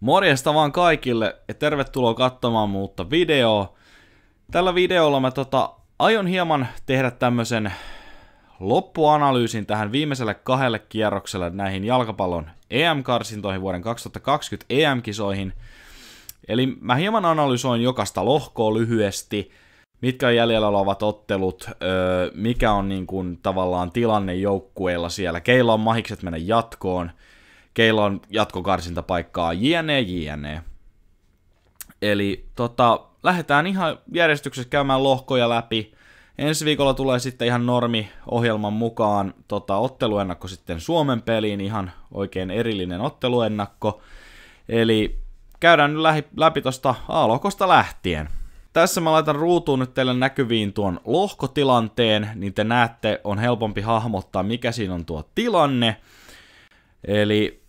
Morjesta vaan kaikille ja tervetuloa katsomaan muutta videoa. Tällä videolla mä tota, aion hieman tehdä tämmösen loppuanalyysin tähän viimeiselle kahdelle kierrokselle näihin jalkapallon EM-karsintoihin vuoden 2020 EM-kisoihin. Eli mä hieman analysoin jokasta lohkoa lyhyesti, mitkä on jäljellä olevat ottelut, mikä on niin kuin, tavallaan tilanne joukkueilla siellä, keillä on mahikset mennä jatkoon – on jatkokarsintapaikkaa, jne, jne. Eli tota, lähdetään ihan järjestyksessä käymään lohkoja läpi. Ensi viikolla tulee sitten ihan normi ohjelman mukaan tota, otteluennakko sitten Suomen peliin, ihan oikein erillinen otteluennakko. Eli käydään nyt läpi, läpi tuosta A-lohkosta lähtien. Tässä mä laitan ruutuun nyt teille näkyviin tuon lohkotilanteen, niin te näette, on helpompi hahmottaa mikä siinä on tuo tilanne. Eli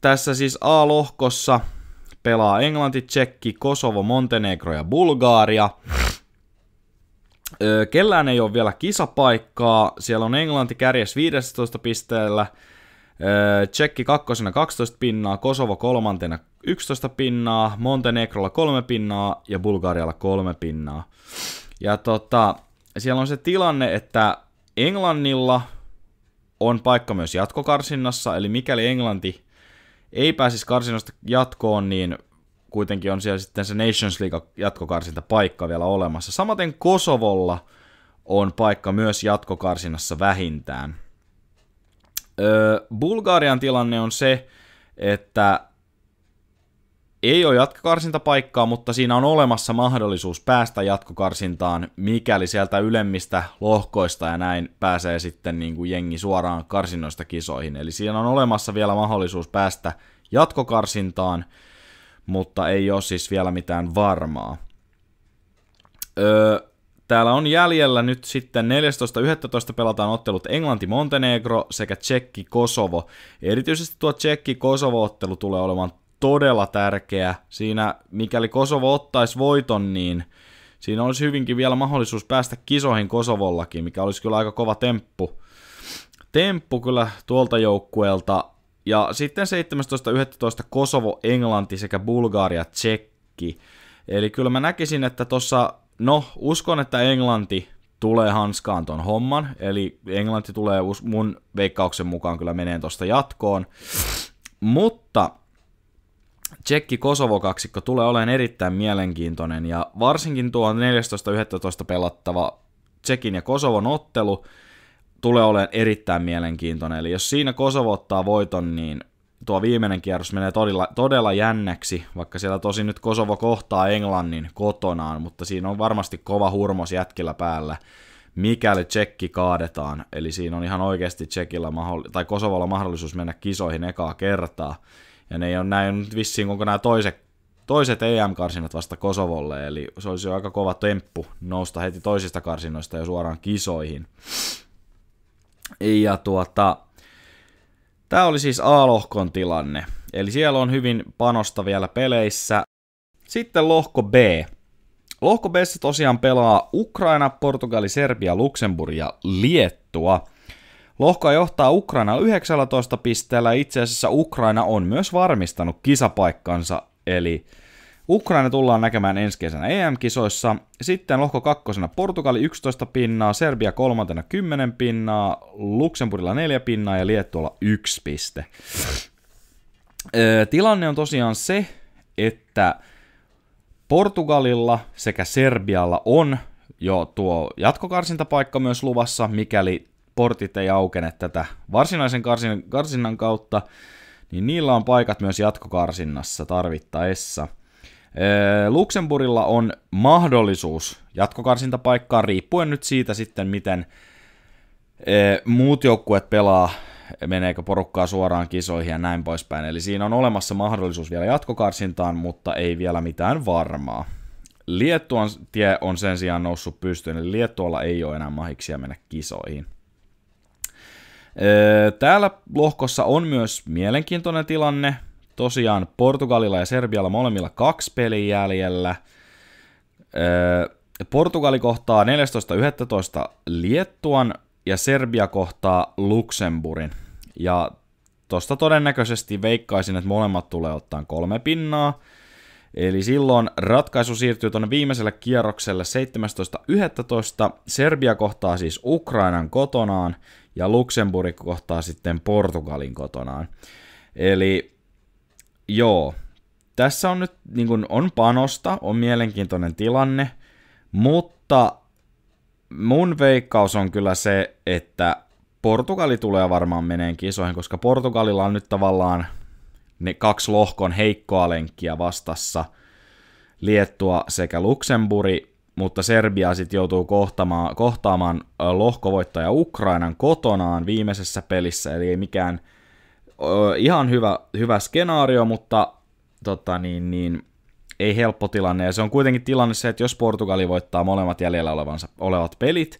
tässä siis A-lohkossa pelaa Englanti, Tsekki, Kosovo, Montenegro ja Bulgaaria. Öö, kellään ei ole vielä kisapaikkaa. Siellä on Englanti kärjes 15 pisteellä, öö, Tsekki kakkosena 12 pinnaa, Kosovo kolmantena 11 pinnaa, Montenegrolla 3 pinnaa ja Bulgarialla 3 pinnaa. Ja tota, siellä on se tilanne, että Englannilla on paikka myös jatkokarsinnassa, eli mikäli Englanti ei pääsisi karsinosta jatkoon, niin kuitenkin on siellä sitten se Nations League jatkokarsinta paikka vielä olemassa. Samaten Kosovolla on paikka myös jatkokarsinnassa vähintään. Öö, Bulgarian tilanne on se, että ei ole jatkokarsintapaikkaa, mutta siinä on olemassa mahdollisuus päästä jatkokarsintaan, mikäli sieltä ylemmistä lohkoista ja näin pääsee sitten niin kuin jengi suoraan karsinnoista kisoihin. Eli siinä on olemassa vielä mahdollisuus päästä jatkokarsintaan, mutta ei ole siis vielä mitään varmaa. Öö, täällä on jäljellä nyt sitten 14.11. pelataan ottelut Englanti-Montenegro sekä Tsekki-Kosovo. Erityisesti tuo Tsekki-Kosovo-ottelu tulee olemaan todella tärkeä. Siinä, mikäli Kosovo ottaisi voiton, niin siinä olisi hyvinkin vielä mahdollisuus päästä kisoihin Kosovollakin, mikä olisi kyllä aika kova temppu. Temppu kyllä tuolta joukkueelta. Ja sitten 17.11. Kosovo, Englanti sekä Bulgaria, Tsekki. Eli kyllä mä näkisin, että tuossa, no uskon, että Englanti tulee hanskaan ton homman, eli Englanti tulee mun veikkauksen mukaan kyllä meneen tosta jatkoon. Mutta Tsekki Kosovo-kaksikko tulee olemaan erittäin mielenkiintoinen ja varsinkin tuo 14.11. pelattava Tsekin ja Kosovon ottelu tulee olemaan erittäin mielenkiintoinen. Eli jos siinä Kosovo ottaa voiton, niin tuo viimeinen kierros menee todella, todella jännäksi, vaikka siellä tosi nyt Kosovo kohtaa Englannin kotonaan, mutta siinä on varmasti kova hurmos jätkillä päällä, mikäli tsekki kaadetaan. Eli siinä on ihan oikeasti tsekillä mahdoll- tai Kosovolla mahdollisuus mennä kisoihin ekaa kertaa. Ja ne ei ole, näin nyt vissiin, onko nämä toiset, toiset em karsinat vasta Kosovolle, eli se olisi jo aika kova temppu nousta heti toisista karsinnoista jo suoraan kisoihin. Ja tuota, tämä oli siis A-lohkon tilanne. Eli siellä on hyvin panosta vielä peleissä. Sitten lohko B. Lohko B tosiaan pelaa Ukraina, Portugali, Serbia, Luxemburg ja Liettua. Lohkoa johtaa Ukraina 19 pisteellä. Itse asiassa Ukraina on myös varmistanut kisapaikkansa, eli Ukraina tullaan näkemään ensi kesänä EM-kisoissa. Sitten lohko kakkosena Portugali 11 pinnaa, Serbia kolmantena 10 pinnaa, Luxemburgilla 4 pinnaa ja Liettualla 1 piste. tilanne on tosiaan se, että Portugalilla sekä Serbialla on jo tuo jatkokarsintapaikka myös luvassa, mikäli portit ei aukene tätä varsinaisen karsin, karsinnan kautta, niin niillä on paikat myös jatkokarsinnassa tarvittaessa. Ee, Luxemburilla on mahdollisuus jatkokarsintapaikkaa, riippuen nyt siitä sitten, miten ee, muut joukkueet pelaa, meneekö porukkaa suoraan kisoihin ja näin poispäin. Eli siinä on olemassa mahdollisuus vielä jatkokarsintaan, mutta ei vielä mitään varmaa. Liettuan tie on sen sijaan noussut pystyyn, eli Liettualla ei ole enää mahiksia mennä kisoihin. Öö, täällä lohkossa on myös mielenkiintoinen tilanne. Tosiaan Portugalilla ja Serbialla molemmilla kaksi peliä jäljellä. Öö, Portugali kohtaa 14.11. Liettuan ja Serbia kohtaa Luxemburin. Ja tosta todennäköisesti veikkaisin, että molemmat tulee ottaa kolme pinnaa. Eli silloin ratkaisu siirtyy tuonne viimeiselle kierrokselle 17.11. Serbia kohtaa siis Ukrainan kotonaan ja Luxemburg kohtaa sitten Portugalin kotonaan. Eli joo, tässä on nyt niin kuin, on panosta, on mielenkiintoinen tilanne, mutta mun veikkaus on kyllä se, että Portugali tulee varmaan meneen kisoihin, koska Portugalilla on nyt tavallaan – ne kaksi lohkon heikkoa lenkkiä vastassa Liettua sekä Luxemburi, mutta Serbia sitten joutuu kohtaamaan, kohtaamaan lohkovoittaja Ukrainan kotonaan viimeisessä pelissä, eli ei mikään ö, ihan hyvä, hyvä skenaario, mutta tota niin, niin, ei helppo tilanne. Ja se on kuitenkin tilanne se, että jos Portugali voittaa molemmat jäljellä olevansa, olevat pelit,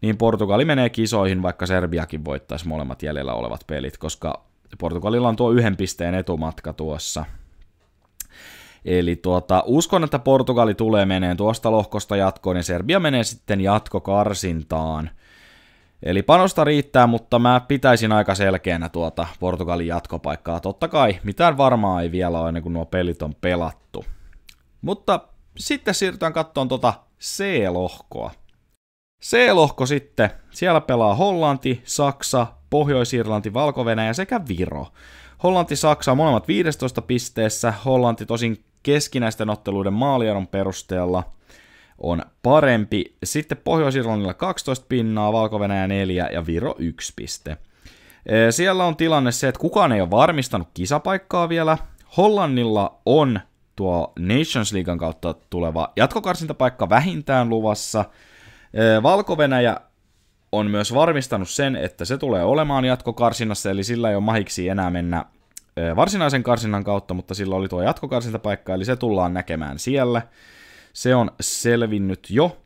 niin Portugali menee kisoihin, vaikka Serbiakin voittaisi molemmat jäljellä olevat pelit, koska Portugalilla on tuo yhden pisteen etumatka tuossa. Eli tuota, uskon, että Portugali tulee meneen tuosta lohkosta jatkoon ja niin Serbia menee sitten jatkokarsintaan. Eli panosta riittää, mutta mä pitäisin aika selkeänä tuota Portugalin jatkopaikkaa. Totta kai, mitään varmaa ei vielä ole ennen kuin nuo pelit on pelattu. Mutta sitten siirrytään kattoon tuota C-lohkoa. C-lohko sitten, siellä pelaa Hollanti, Saksa, Pohjois-Irlanti, valko sekä Viro. Hollanti, Saksa molemmat 15 pisteessä. Hollanti tosin keskinäisten otteluiden maalieron perusteella on parempi. Sitten Pohjois-Irlannilla 12 pinnaa, valko 4 ja Viro 1 piste. Siellä on tilanne se, että kukaan ei ole varmistanut kisapaikkaa vielä. Hollannilla on tuo Nations Leaguean kautta tuleva jatkokarsintapaikka vähintään luvassa. valko on myös varmistanut sen, että se tulee olemaan jatkokarsinnassa, eli sillä ei ole mahiksi enää mennä varsinaisen karsinnan kautta, mutta sillä oli tuo jatkokarsintapaikka, eli se tullaan näkemään siellä. Se on selvinnyt jo.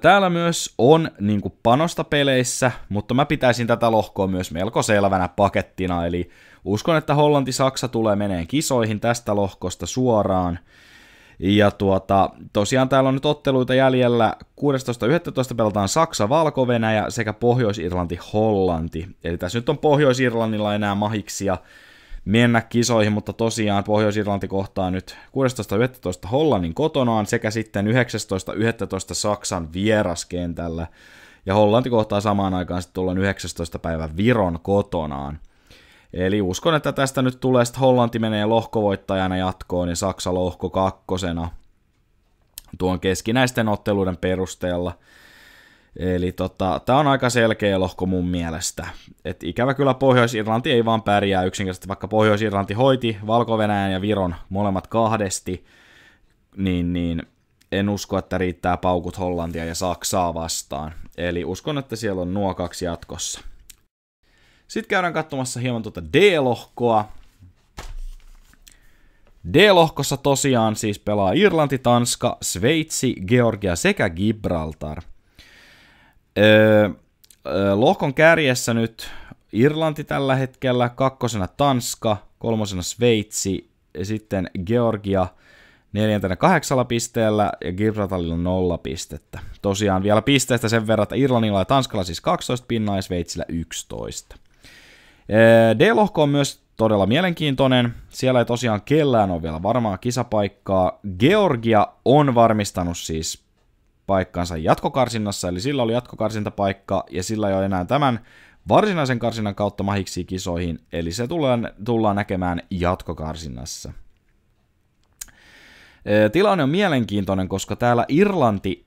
Täällä myös on niin kuin panosta peleissä, mutta mä pitäisin tätä lohkoa myös melko selvänä pakettina, eli uskon, että Hollanti-Saksa tulee meneen kisoihin tästä lohkosta suoraan. Ja tuota, tosiaan täällä on nyt otteluita jäljellä. 16.11. pelataan Saksa, valko sekä Pohjois-Irlanti, Hollanti. Eli tässä nyt on Pohjois-Irlannilla enää mahiksia mennä kisoihin, mutta tosiaan Pohjois-Irlanti kohtaa nyt 16.11. Hollannin kotonaan sekä sitten 19.11. Saksan vieraskentällä. Ja Hollanti kohtaa samaan aikaan sitten tullaan 19. päivän Viron kotonaan. Eli uskon, että tästä nyt tulee, että Hollanti menee lohkovoittajana jatkoon ja Saksa lohko kakkosena tuon keskinäisten otteluiden perusteella. Eli tota, tämä on aika selkeä lohko mun mielestä. Et ikävä kyllä Pohjois-Irlanti ei vaan pärjää yksinkertaisesti, vaikka Pohjois-Irlanti hoiti valko ja Viron molemmat kahdesti, niin, niin en usko, että riittää paukut Hollantia ja Saksaa vastaan. Eli uskon, että siellä on nuo kaksi jatkossa. Sitten käydään katsomassa hieman tuota D-lohkoa. D-lohkossa tosiaan siis pelaa Irlanti, Tanska, Sveitsi, Georgia sekä Gibraltar. Öö, lohkon kärjessä nyt Irlanti tällä hetkellä, kakkosena Tanska, kolmosena Sveitsi, sitten Georgia neljäntenä kahdeksalla pisteellä ja Gibraltarilla nolla pistettä. Tosiaan vielä pisteestä sen verran, että Irlannilla ja Tanskalla siis 12 pinnaa ja Sveitsillä 11. Eh, D-lohko on myös todella mielenkiintoinen. Siellä ei tosiaan kellään ole vielä varmaa kisapaikkaa. Georgia on varmistanut siis paikkansa jatkokarsinnassa, eli sillä oli jatkokarsintapaikka ja sillä ei ole enää tämän varsinaisen karsinnan kautta mahiksi kisoihin, eli se tullaan, tullaan näkemään jatkokarsinnassa. Eh, tilanne on mielenkiintoinen, koska täällä Irlanti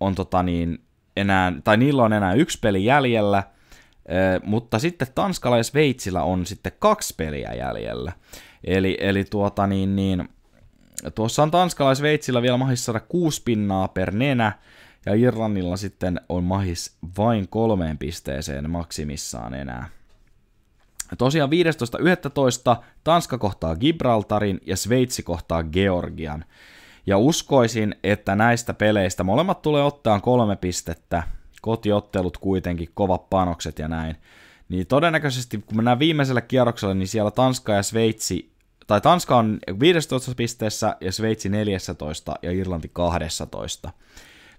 on tota niin, enää, tai niillä on enää yksi peli jäljellä – Eh, mutta sitten Tanskalla ja Sveitsillä on sitten kaksi peliä jäljellä. Eli, eli tuota niin, niin, tuossa on Tanskalla ja Sveitsillä vielä mahis saada kuusi pinnaa per nenä, ja Irlannilla sitten on mahis vain kolmeen pisteeseen maksimissaan enää. Tosiaan 15.11. Tanska kohtaa Gibraltarin ja Sveitsi kohtaa Georgian. Ja uskoisin, että näistä peleistä molemmat tulee ottaa kolme pistettä kotiottelut kuitenkin, kovat panokset ja näin. Niin todennäköisesti, kun mennään viimeisellä kierroksella, niin siellä Tanska ja Sveitsi, tai Tanska on 15 pisteessä ja Sveitsi 14 ja Irlanti 12.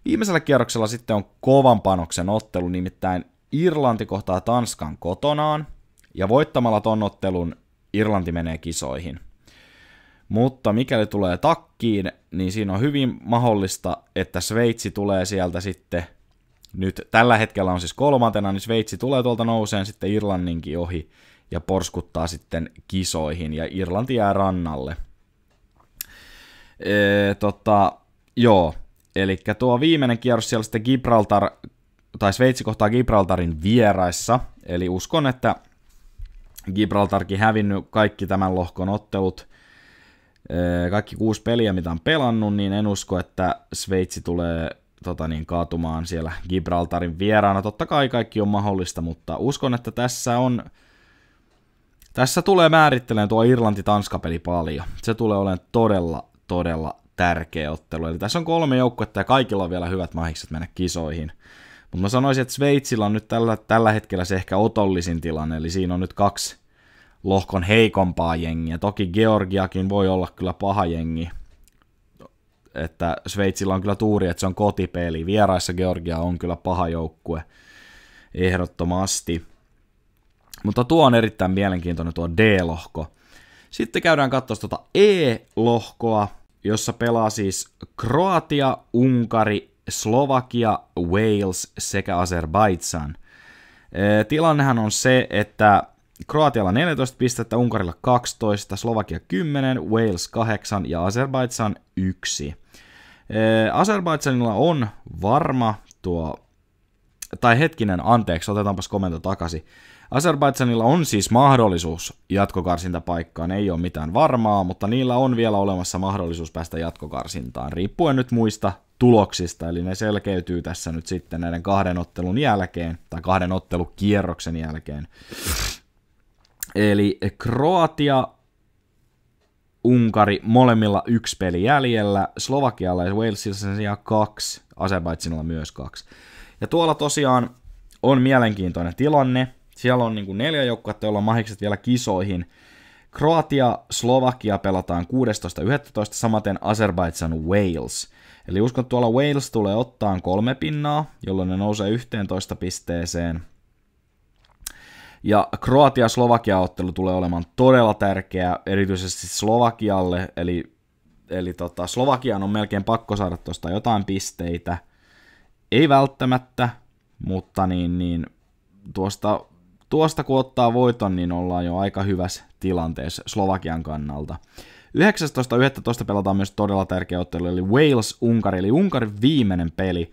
Viimeisellä kierroksella sitten on kovan panoksen ottelu, nimittäin Irlanti kohtaa Tanskan kotonaan, ja voittamalla ton ottelun Irlanti menee kisoihin. Mutta mikäli tulee takkiin, niin siinä on hyvin mahdollista, että Sveitsi tulee sieltä sitten nyt tällä hetkellä on siis kolmantena, niin Sveitsi tulee tuolta nouseen sitten Irlanninkin ohi ja porskuttaa sitten kisoihin ja Irlanti jää rannalle. Ee, tota, joo, eli tuo viimeinen kierros siellä sitten Gibraltar, tai Sveitsi kohtaa Gibraltarin vieraissa, eli uskon, että Gibraltarkin hävinnyt kaikki tämän lohkon ottelut, kaikki kuusi peliä, mitä on pelannut, niin en usko, että Sveitsi tulee tota niin, kaatumaan siellä Gibraltarin vieraana. Totta kai kaikki on mahdollista, mutta uskon, että tässä on... Tässä tulee määrittelemään tuo Irlanti-Tanska-peli paljon. Se tulee olemaan todella, todella tärkeä ottelu. Eli tässä on kolme joukkuetta ja kaikilla on vielä hyvät mahikset mennä kisoihin. Mutta mä sanoisin, että Sveitsillä on nyt tällä, tällä hetkellä se ehkä otollisin tilanne, eli siinä on nyt kaksi lohkon heikompaa jengiä. Toki Georgiakin voi olla kyllä paha jengi, että Sveitsillä on kyllä tuuri, että se on kotipeli. Vieraissa Georgia on kyllä paha joukkue ehdottomasti. Mutta tuo on erittäin mielenkiintoinen tuo D-lohko. Sitten käydään katsomaan tuota E-lohkoa, jossa pelaa siis Kroatia, Unkari, Slovakia, Wales sekä Azerbaidsan. Tilannehan on se, että Kroatialla 14 pistettä, Unkarilla 12, Slovakia 10, Wales 8 ja Azerbaidsan 1. Azerbaidsanilla on varma tuo, tai hetkinen, anteeksi, otetaanpas komento takaisin. Azerbaidsanilla on siis mahdollisuus jatkokarsintapaikkaan, ei ole mitään varmaa, mutta niillä on vielä olemassa mahdollisuus päästä jatkokarsintaan, riippuen nyt muista tuloksista, eli ne selkeytyy tässä nyt sitten näiden kahden ottelun jälkeen, tai kahden ottelukierroksen jälkeen. Eli Kroatia Unkari molemmilla yksi peli jäljellä, Slovakialla ja Walesilla sen sijaan kaksi, Azerbaidsinilla myös kaksi. Ja tuolla tosiaan on mielenkiintoinen tilanne. Siellä on niin kuin neljä joukkuetta, joilla on mahikset vielä kisoihin. Kroatia, Slovakia pelataan 16.11, samaten Azerbaidsan Wales. Eli uskon, että tuolla Wales tulee ottaan kolme pinnaa, jolloin ne nousee 11 pisteeseen. Ja Kroatia-Slovakia-ottelu tulee olemaan todella tärkeä, erityisesti Slovakialle, eli, eli tota, Slovakian on melkein pakko saada tuosta jotain pisteitä. Ei välttämättä, mutta niin, niin tuosta, tuosta kun ottaa voiton, niin ollaan jo aika hyvässä tilanteessa Slovakian kannalta. 19.11. pelataan myös todella tärkeä ottelu, eli Wales-Unkari, eli Unkarin viimeinen peli.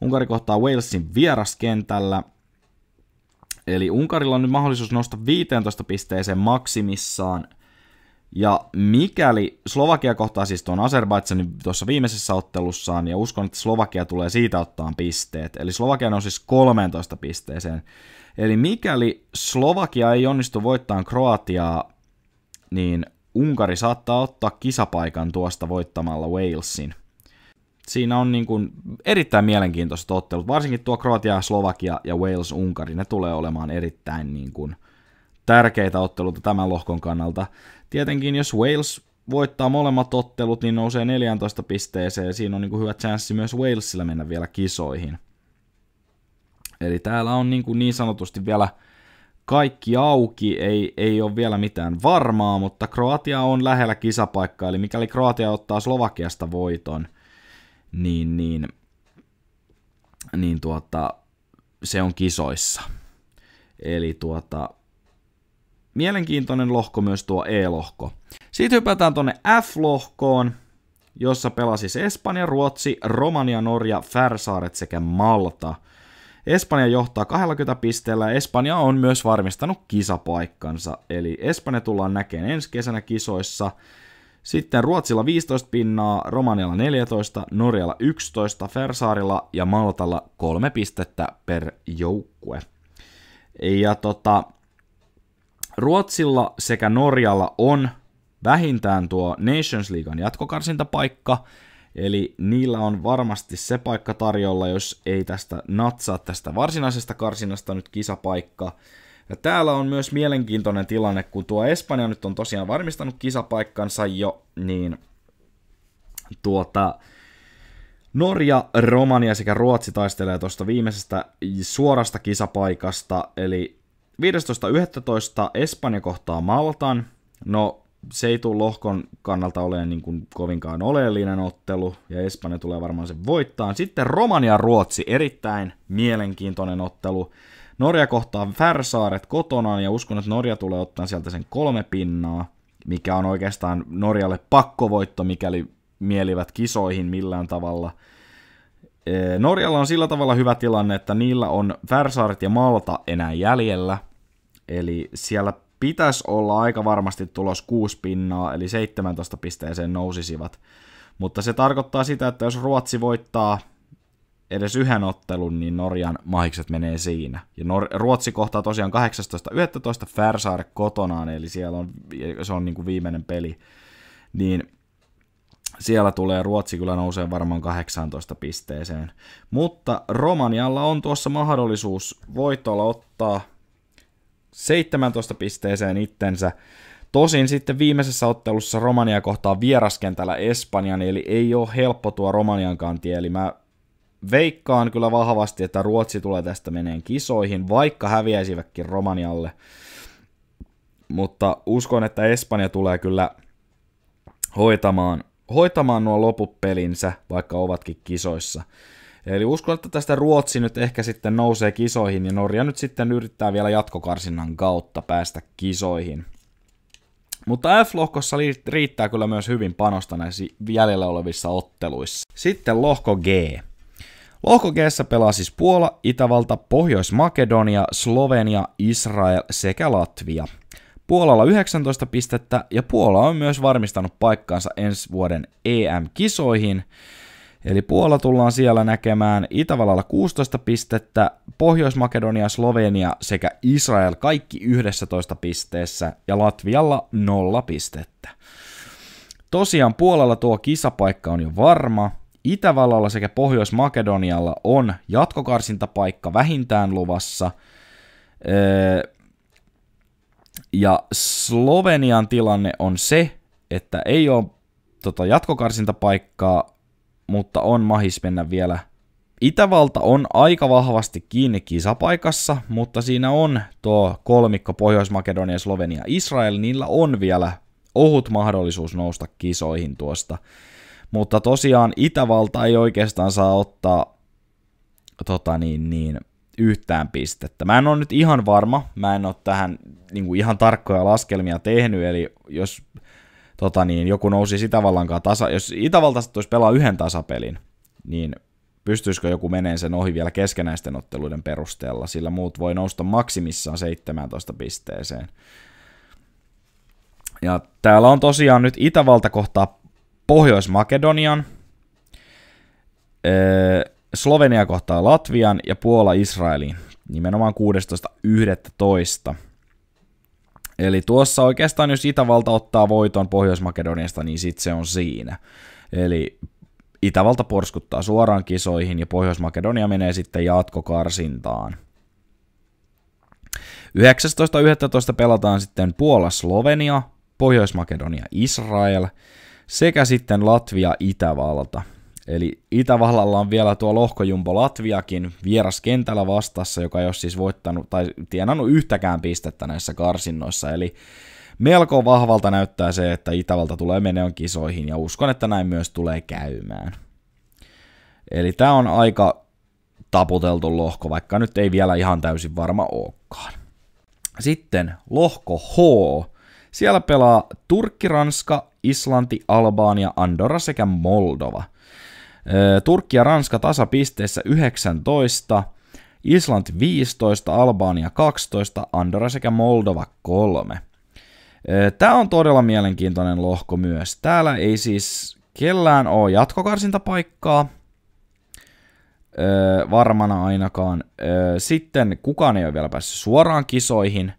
Unkari kohtaa Walesin vieraskentällä, Eli Unkarilla on nyt mahdollisuus nostaa 15 pisteeseen maksimissaan. Ja mikäli Slovakia kohtaa siis tuon Azerbaidsanin tuossa viimeisessä ottelussaan, ja uskon, että Slovakia tulee siitä ottaan pisteet, eli Slovakia on siis 13 pisteeseen. Eli mikäli Slovakia ei onnistu voittamaan Kroatiaa, niin Unkari saattaa ottaa kisapaikan tuosta voittamalla Walesin siinä on niin kuin erittäin mielenkiintoiset ottelut, varsinkin tuo Kroatia, Slovakia ja Wales, Unkari, ne tulee olemaan erittäin niin kuin tärkeitä otteluita tämän lohkon kannalta. Tietenkin jos Wales voittaa molemmat ottelut, niin nousee 14 pisteeseen ja siinä on niin kuin hyvä chanssi myös Walesilla mennä vielä kisoihin. Eli täällä on niin, kuin niin sanotusti vielä kaikki auki, ei, ei ole vielä mitään varmaa, mutta Kroatia on lähellä kisapaikkaa, eli mikäli Kroatia ottaa Slovakiasta voiton – niin, niin, niin tuota, se on kisoissa. Eli tuota, mielenkiintoinen lohko myös tuo E-lohko. Sitten hypätään tuonne F-lohkoon, jossa pelasi siis Espanja, Ruotsi, Romania, Norja, Färsaaret sekä Malta. Espanja johtaa 20 pisteellä ja Espanja on myös varmistanut kisapaikkansa. Eli Espanja tullaan näkemään ensi kesänä kisoissa. Sitten Ruotsilla 15 pinnaa, Romanialla 14, Norjalla 11, Fersaarilla ja Maltalla 3 pistettä per joukkue. Ja tota, Ruotsilla sekä Norjalla on vähintään tuo Nations Leaguean jatkokarsintapaikka, eli niillä on varmasti se paikka tarjolla, jos ei tästä natsaa tästä varsinaisesta karsinnasta nyt kisapaikka. Ja täällä on myös mielenkiintoinen tilanne, kun tuo Espanja nyt on tosiaan varmistanut kisapaikkansa jo, niin tuota, Norja, Romania sekä Ruotsi taistelee tuosta viimeisestä suorasta kisapaikasta, eli 15.11. Espanja kohtaa Maltan. No, se ei tule lohkon kannalta ole niin kuin kovinkaan oleellinen ottelu, ja Espanja tulee varmaan sen voittaa. Sitten Romania-Ruotsi, erittäin mielenkiintoinen ottelu. Norja kohtaa Färsaaret kotonaan ja uskon, että Norja tulee ottaa sieltä sen kolme pinnaa, mikä on oikeastaan Norjalle pakkovoitto, mikäli mielivät kisoihin millään tavalla. Norjalla on sillä tavalla hyvä tilanne, että niillä on Färsaaret ja Malta enää jäljellä, eli siellä pitäisi olla aika varmasti tulos 6 pinnaa, eli 17 pisteeseen nousisivat. Mutta se tarkoittaa sitä, että jos Ruotsi voittaa edes yhden ottelun, niin Norjan mahikset menee siinä. Ja Nor- Ruotsi kohtaa tosiaan 18.11. Färsaare kotonaan, eli siellä on, se on niin kuin viimeinen peli. Niin siellä tulee Ruotsi kyllä nousee varmaan 18 pisteeseen. Mutta Romanialla on tuossa mahdollisuus voitolla ottaa 17 pisteeseen itsensä. Tosin sitten viimeisessä ottelussa Romania kohtaa vieraskentällä Espanjan, eli ei ole helppo tuo Romaniankaan tie, eli mä veikkaan kyllä vahvasti, että Ruotsi tulee tästä meneen kisoihin, vaikka häviäisivätkin Romanialle. Mutta uskon, että Espanja tulee kyllä hoitamaan, hoitamaan nuo loput pelinsä, vaikka ovatkin kisoissa. Eli uskon, että tästä Ruotsi nyt ehkä sitten nousee kisoihin ja Norja nyt sitten yrittää vielä jatkokarsinnan kautta päästä kisoihin. Mutta F-lohkossa riittää kyllä myös hyvin panosta näissä jäljellä olevissa otteluissa. Sitten lohko G. Lohkokeessa pelaa siis Puola, Itävalta, Pohjois-Makedonia, Slovenia, Israel sekä Latvia. Puolalla 19 pistettä ja Puola on myös varmistanut paikkaansa ensi vuoden EM-kisoihin. Eli Puola tullaan siellä näkemään Itävallalla 16 pistettä, Pohjois-Makedonia, Slovenia sekä Israel kaikki 11 pisteessä ja Latvialla 0 pistettä. Tosiaan Puolalla tuo kisapaikka on jo varma, Itävallalla sekä Pohjois-Makedonialla on jatkokarsintapaikka vähintään luvassa. Öö, ja Slovenian tilanne on se, että ei ole tota, jatkokarsintapaikkaa, mutta on mahis mennä vielä. Itävalta on aika vahvasti kiinni kisapaikassa, mutta siinä on tuo kolmikko Pohjois-Makedonia, Slovenia, Israel, niillä on vielä ohut mahdollisuus nousta kisoihin tuosta mutta tosiaan Itävalta ei oikeastaan saa ottaa tota niin, niin, yhtään pistettä. Mä en ole nyt ihan varma, mä en ole tähän niin kuin ihan tarkkoja laskelmia tehnyt, eli jos tota niin, joku nousi Itävallan kanssa tasa, jos Itävalta olisi pelaa yhden tasapelin, niin pystyisikö joku meneen sen ohi vielä keskenäisten otteluiden perusteella, sillä muut voi nousta maksimissaan 17 pisteeseen. Ja täällä on tosiaan nyt Itävalta kohtaa Pohjois-Makedonian, Slovenia kohtaa Latvian ja Puola Israeliin, nimenomaan 16.11. Eli tuossa oikeastaan, jos Itävalta ottaa voiton Pohjois-Makedoniasta, niin sitten se on siinä. Eli Itävalta porskuttaa suoraan kisoihin ja Pohjois-Makedonia menee sitten jatkokarsintaan. 19.11. pelataan sitten Puola-Slovenia, Pohjois-Makedonia-Israel – sekä sitten Latvia-Itävalta. Eli Itävallalla on vielä tuo lohkojumbo Latviakin kentällä vastassa, joka ei ole siis voittanut tai tienannut yhtäkään pistettä näissä karsinnoissa. Eli melko vahvalta näyttää se, että Itävalta tulee meneon kisoihin ja uskon, että näin myös tulee käymään. Eli tämä on aika taputeltu lohko, vaikka nyt ei vielä ihan täysin varma olekaan. Sitten lohko H. Siellä pelaa Turkki, Ranska, Islanti, Albania, Andorra sekä Moldova. Turkki ja Ranska tasapisteissä 19, Islanti 15, Albania 12, Andorra sekä Moldova 3. Tämä on todella mielenkiintoinen lohko myös. Täällä ei siis kellään ole jatkokarsintapaikkaa, varmana ainakaan. sitten kukaan ei ole vielä päässyt suoraan kisoihin.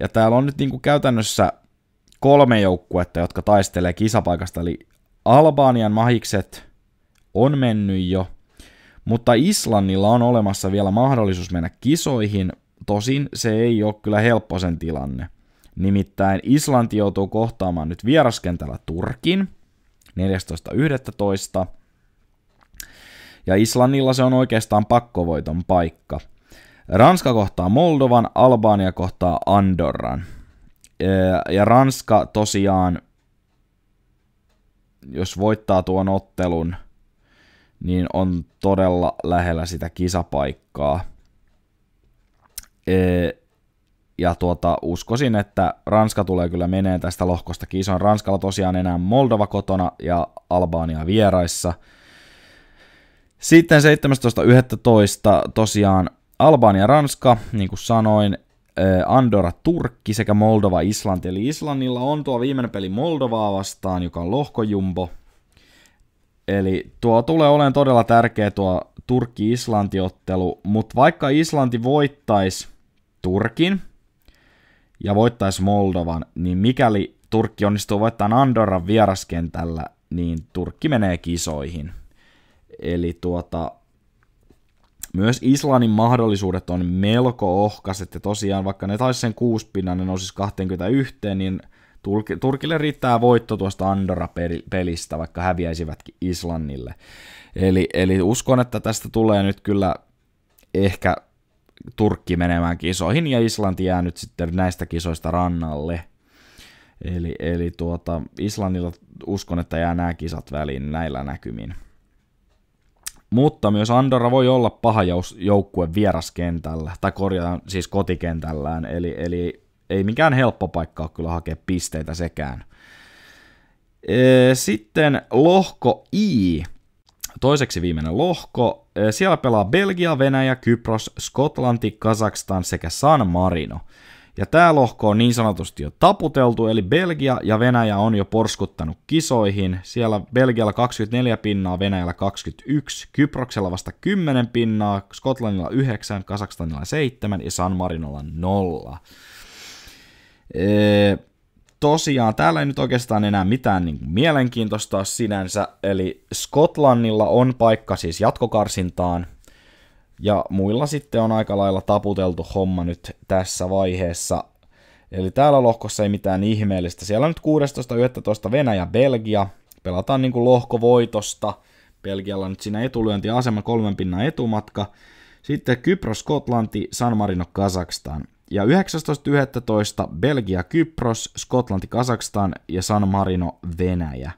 Ja täällä on nyt kuin niinku käytännössä kolme joukkuetta, jotka taistelee kisapaikasta, eli Albanian mahikset on mennyt jo, mutta Islannilla on olemassa vielä mahdollisuus mennä kisoihin, tosin se ei ole kyllä helppo sen tilanne. Nimittäin Islanti joutuu kohtaamaan nyt vieraskentällä Turkin 14.11. Ja Islannilla se on oikeastaan pakkovoiton paikka. Ranska kohtaa Moldovan, Albania kohtaa Andorran ja Ranska tosiaan, jos voittaa tuon ottelun, niin on todella lähellä sitä kisapaikkaa. Ja tuota, uskoisin, että Ranska tulee kyllä menee tästä lohkosta kisoon. Ranskalla tosiaan enää Moldova kotona ja Albania vieraissa. Sitten 17.11. tosiaan Albania-Ranska, niin kuin sanoin, Äh, Andorra Turkki sekä Moldova Islanti. Eli Islannilla on tuo viimeinen peli Moldovaa vastaan, joka on lohkojumbo. Eli tuo tulee olemaan todella tärkeä tuo Turkki-Islanti-ottelu, mutta vaikka Islanti voittaisi Turkin ja voittaisi Moldovan, niin mikäli Turkki onnistuu voittamaan Andorran vieraskentällä, niin Turkki menee kisoihin. Eli tuota, myös Islannin mahdollisuudet on melko ohkaset, ja tosiaan vaikka ne taisi sen kuuspinnan, ne nousisi 21, niin Turkille riittää voitto tuosta Andorra-pelistä, vaikka häviäisivätkin Islannille. Eli, eli uskon, että tästä tulee nyt kyllä ehkä Turkki menemään kisoihin ja Islanti jää nyt sitten näistä kisoista rannalle. Eli, eli tuota, Islannilla uskon, että jää nämä kisat väliin näillä näkymin. Mutta myös Andorra voi olla paha joukkue vieraskentällä, tai korjataan siis kotikentällään, eli, eli ei mikään helppo paikka ole kyllä hakea pisteitä sekään. Sitten lohko I, toiseksi viimeinen lohko. Siellä pelaa Belgia, Venäjä, Kypros, Skotlanti, Kazakstan sekä San Marino. Ja tämä lohko on niin sanotusti jo taputeltu, eli Belgia ja Venäjä on jo porskuttanut kisoihin. Siellä Belgialla 24 pinnaa, Venäjällä 21, Kyproksella vasta 10 pinnaa, Skotlannilla 9, Kasakstanilla 7 ja San Marinolla 0. Eee, tosiaan, täällä ei nyt oikeastaan enää mitään niin kuin mielenkiintoista sinänsä, eli Skotlannilla on paikka siis jatkokarsintaan, ja muilla sitten on aika lailla taputeltu homma nyt tässä vaiheessa. Eli täällä lohkossa ei mitään ihmeellistä. Siellä on nyt 16.11. Venäjä, Belgia. Pelataan niin kuin lohkovoitosta. Belgialla nyt siinä etulyöntiasema, kolmen pinnan etumatka. Sitten Kypros, Skotlanti, San Marino, Kazakstan. Ja 19.11. Belgia, Kypros, Skotlanti, Kazakstan ja San Marino, Venäjä.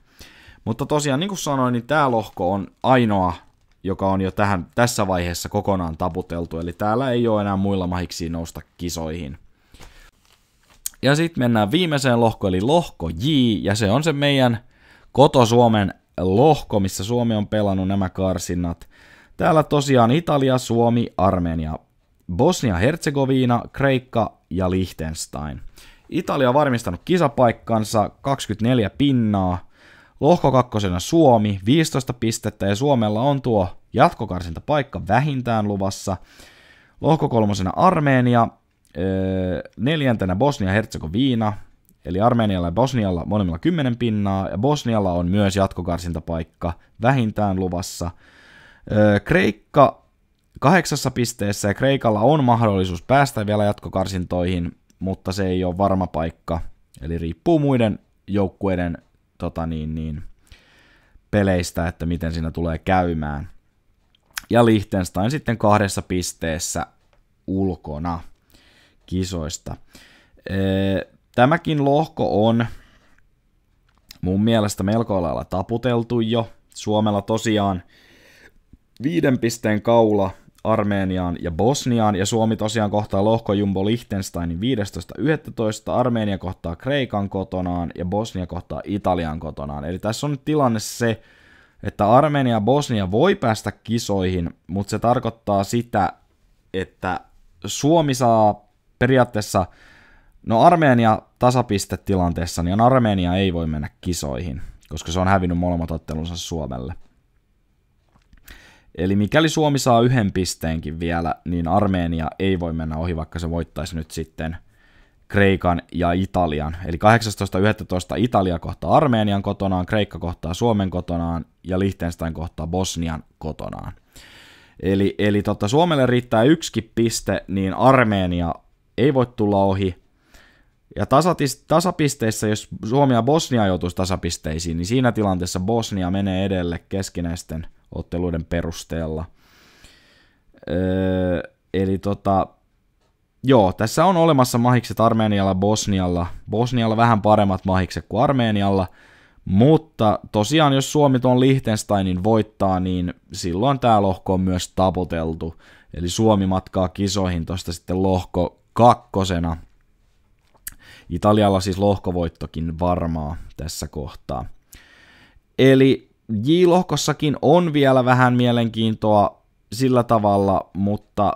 Mutta tosiaan, niin kuin sanoin, niin tämä lohko on ainoa joka on jo tähän, tässä vaiheessa kokonaan taputeltu, eli täällä ei ole enää muilla mahiksi nousta kisoihin. Ja sitten mennään viimeiseen lohko, eli lohko J, ja se on se meidän koto-Suomen lohko, missä Suomi on pelannut nämä karsinnat. Täällä tosiaan Italia, Suomi, Armenia, Bosnia-Herzegovina, Kreikka ja Liechtenstein. Italia on varmistanut kisapaikkansa 24 pinnaa, lohko kakkosena Suomi 15 pistettä ja Suomella on tuo Jatkokarsinta paikka vähintään luvassa. Lohkokolmosena Armeenia, neljäntenä Bosnia-Herzegoviina, eli Armenialla ja Bosnialla molemmilla 10 pinnaa, ja Bosnialla on myös jatkokarsintapaikka vähintään luvassa. Kreikka kahdeksassa pisteessä, ja Kreikalla on mahdollisuus päästä vielä jatkokarsintoihin, mutta se ei ole varma paikka, eli riippuu muiden joukkueiden tota niin, niin, peleistä, että miten siinä tulee käymään – ja Liechtenstein sitten kahdessa pisteessä ulkona kisoista. Tämäkin lohko on mun mielestä melko lailla taputeltu jo. Suomella tosiaan viiden pisteen kaula Armeniaan ja Bosniaan, ja Suomi tosiaan kohtaa lohko Jumbo Liechtensteinin 15.11. Armenia kohtaa Kreikan kotonaan, ja Bosnia kohtaa Italian kotonaan. Eli tässä on tilanne se, että Armenia ja Bosnia voi päästä kisoihin, mutta se tarkoittaa sitä, että Suomi saa periaatteessa, no Armenia tasapistetilanteessa, niin Armenia ei voi mennä kisoihin, koska se on hävinnyt molemmat ottelunsa Suomelle. Eli mikäli Suomi saa yhden pisteenkin vielä, niin Armeenia ei voi mennä ohi, vaikka se voittaisi nyt sitten – Kreikan ja Italian. Eli 18.11. Italia kohtaa Armenian kotonaan, Kreikka kohtaa Suomen kotonaan ja Liechtenstein kohtaa Bosnian kotonaan. Eli, eli tota, Suomelle riittää yksi piste, niin Armeenia ei voi tulla ohi. Ja tasatis, tasapisteissä, jos Suomi ja Bosnia joutuisi tasapisteisiin, niin siinä tilanteessa Bosnia menee edelle keskinäisten otteluiden perusteella. Öö, eli tota, Joo, tässä on olemassa mahikset Armenialla, Bosnialla. Bosnialla vähän paremmat mahikset kuin Armenialla, mutta tosiaan jos Suomi tuon Liechtensteinin voittaa, niin silloin tämä lohko on myös taputeltu. Eli Suomi matkaa kisoihin tuosta sitten lohko kakkosena. Italialla siis lohkovoittokin varmaa tässä kohtaa. Eli J-lohkossakin on vielä vähän mielenkiintoa sillä tavalla, mutta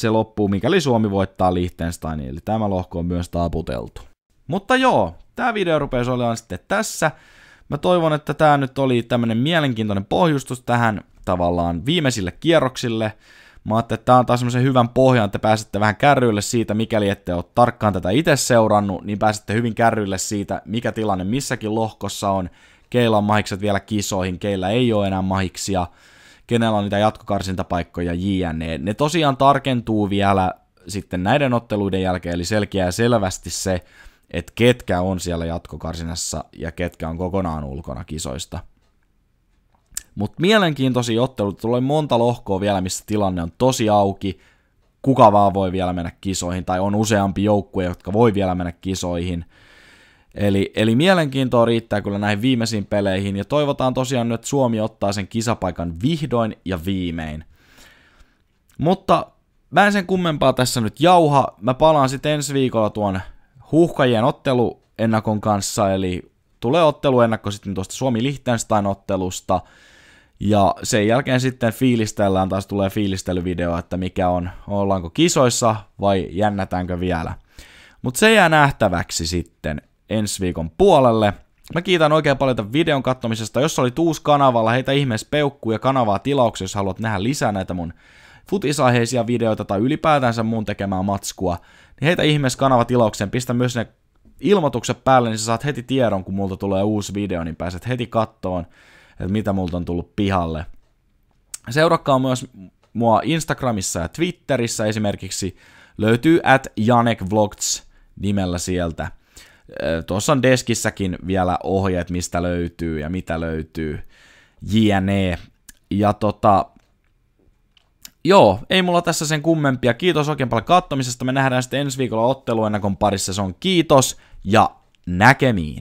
se loppuu, mikäli Suomi voittaa Liechtensteinin, eli tämä lohko on myös taputeltu. Mutta joo, tämä video rupeaa olemaan sitten tässä. Mä toivon, että tämä nyt oli tämmönen mielenkiintoinen pohjustus tähän tavallaan viimeisille kierroksille. Mä ajattelin, että tämä antaa semmoisen hyvän pohjan, että pääsette vähän kärryille siitä, mikäli ette ole tarkkaan tätä itse seurannut, niin pääsette hyvin kärryille siitä, mikä tilanne missäkin lohkossa on, keillä on mahikset vielä kisoihin, keillä ei ole enää mahiksia kenellä on niitä jatkokarsintapaikkoja JNE. Ne tosiaan tarkentuu vielä sitten näiden otteluiden jälkeen, eli selkeää selvästi se, että ketkä on siellä jatkokarsinassa ja ketkä on kokonaan ulkona kisoista. Mutta mielenkiintoisia otteluita tulee monta lohkoa vielä, missä tilanne on tosi auki, kuka vaan voi vielä mennä kisoihin, tai on useampi joukkue, jotka voi vielä mennä kisoihin – Eli, eli mielenkiintoa riittää kyllä näihin viimeisiin peleihin, ja toivotaan tosiaan nyt, että Suomi ottaa sen kisapaikan vihdoin ja viimein. Mutta mä en sen kummempaa tässä nyt jauha, mä palaan sitten ensi viikolla tuon huuhkajien otteluennakon kanssa, eli tulee otteluennakko sitten tuosta Suomi-Liechtenstein-ottelusta, ja sen jälkeen sitten fiilistellään, taas tulee fiilistelyvideo, että mikä on, ollaanko kisoissa vai jännätäänkö vielä. Mutta se jää nähtäväksi sitten ensi viikon puolelle. Mä kiitän oikein paljon tämän videon katsomisesta. Jos oli uusi kanavalla, heitä ihmeessä peukkuu ja kanavaa tilauksia, jos haluat nähdä lisää näitä mun futisaiheisia videoita tai ylipäätänsä mun tekemää matskua, niin heitä ihmeessä kanava tilaukseen. Pistä myös ne ilmoitukset päälle, niin sä saat heti tiedon, kun multa tulee uusi video, niin pääset heti kattoon, että mitä multa on tullut pihalle. Seurakkaa myös mua Instagramissa ja Twitterissä esimerkiksi. Löytyy at janekvlogs nimellä sieltä. Tuossa on Deskissäkin vielä ohjeet, mistä löytyy ja mitä löytyy, jne. Ja tota, joo, ei mulla tässä sen kummempia. Kiitos oikein paljon kattomisesta. Me nähdään sitten ensi viikolla otteluennakon parissa. Se on kiitos ja näkemiin.